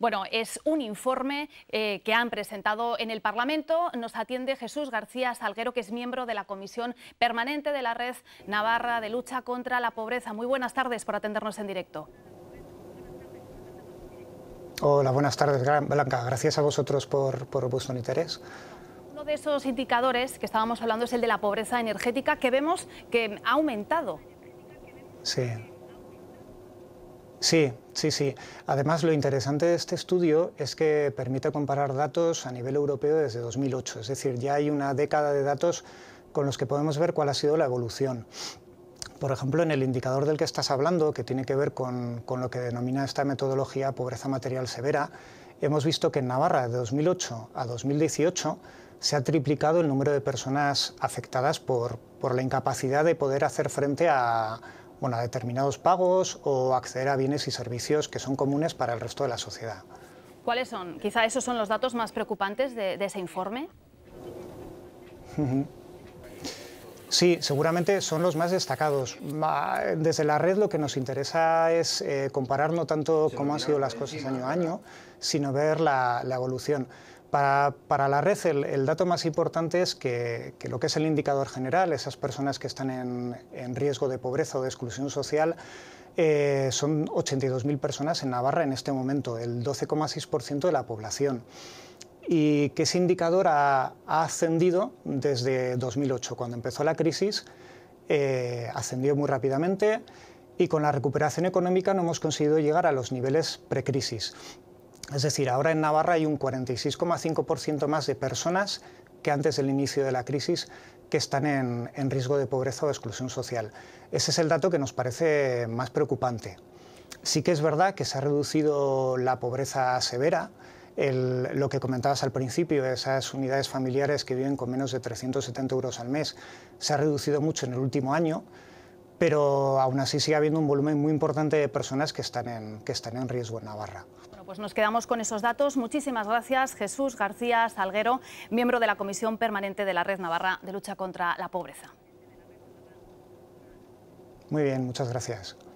Bueno, es un informe eh, que han presentado en el Parlamento. Nos atiende Jesús García Salguero, que es miembro de la Comisión Permanente de la Red Navarra de Lucha contra la Pobreza. Muy buenas tardes por atendernos en directo. Hola, buenas tardes, Blanca. Gracias a vosotros por, por vuestro interés. Uno de esos indicadores que estábamos hablando es el de la pobreza energética, que vemos que ha aumentado. Sí, Sí, sí, sí. Además, lo interesante de este estudio es que permite comparar datos a nivel europeo desde 2008, es decir, ya hay una década de datos con los que podemos ver cuál ha sido la evolución. Por ejemplo, en el indicador del que estás hablando, que tiene que ver con, lo que denomina esta metodología pobreza material severa, hemos visto que en Navarra de 2008 a 2018 se ha triplicado el número de personas afectadas por la incapacidad de poder hacer frente a, bueno, a determinados pagos o acceder a bienes y servicios que son comunes para el resto de la sociedad. ¿Cuáles son? Quizá esos son los datos más preocupantes de, ese informe. Sí, seguramente son los más destacados. Desde la red lo que nos interesa es eh, comparar no tanto cómo han sido las cosas año a año, sino ver la, la evolución. Para, la red el, dato más importante es que, lo que es el indicador general, esas personas que están en, riesgo de pobreza o de exclusión social, eh, son 82.000 personas en Navarra en este momento, el 12,6% de la población. Y que ese indicador ha, ascendido desde 2008, cuando empezó la crisis, eh, ascendió muy rápidamente y con la recuperación económica no hemos conseguido llegar a los niveles precrisis. Es decir, ahora en Navarra hay un 46,5% más de personas que antes del inicio de la crisis que están en, riesgo de pobreza o exclusión social. Ese es el dato que nos parece más preocupante. Sí que es verdad que se ha reducido la pobreza severa. lo que comentabas al principio, esas unidades familiares que viven con menos de 370 euros al mes, se ha reducido mucho en el último año pero aún así sigue habiendo un volumen muy importante de personas que están en, que están en riesgo en Navarra. Bueno, pues nos quedamos con esos datos. Muchísimas gracias, Jesús García Salguero, miembro de la Comisión Permanente de la Red Navarra de Lucha contra la Pobreza. Muy bien, muchas gracias.